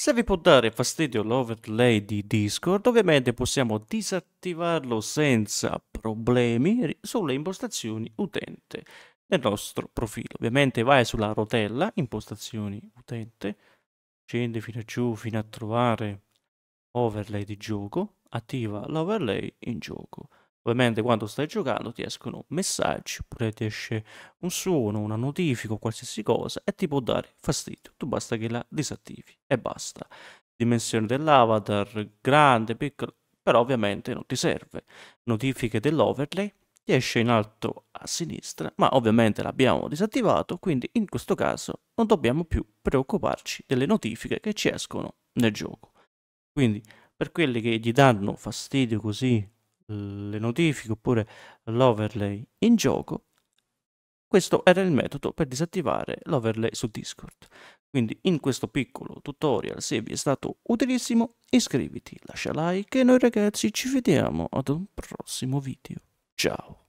Se vi può dare fastidio l'overlay di Discord, ovviamente possiamo disattivarlo senza problemi sulle impostazioni utente del nostro profilo. Ovviamente vai sulla rotella impostazioni utente, scendi fino a giù fino a trovare overlay di gioco, attiva l'overlay in gioco. Ovviamente quando stai giocando ti escono messaggi, oppure ti esce un suono, una notifica o qualsiasi cosa e ti può dare fastidio. Tu basta che la disattivi e basta. Dimensione dell'avatar, grande, piccolo, però ovviamente non ti serve. Notifiche dell'overlay ti esce in alto a sinistra, ma ovviamente l'abbiamo disattivato, quindi in questo caso non dobbiamo più preoccuparci delle notifiche che ci escono nel gioco. Quindi per quelli che gli danno fastidio così le notifiche oppure l'overlay in gioco, questo era il metodo per disattivare l'overlay su Discord. Quindi in questo piccolo tutorial, se vi è stato utilissimo, iscriviti, lascia like e noi ragazzi ci vediamo ad un prossimo video. Ciao!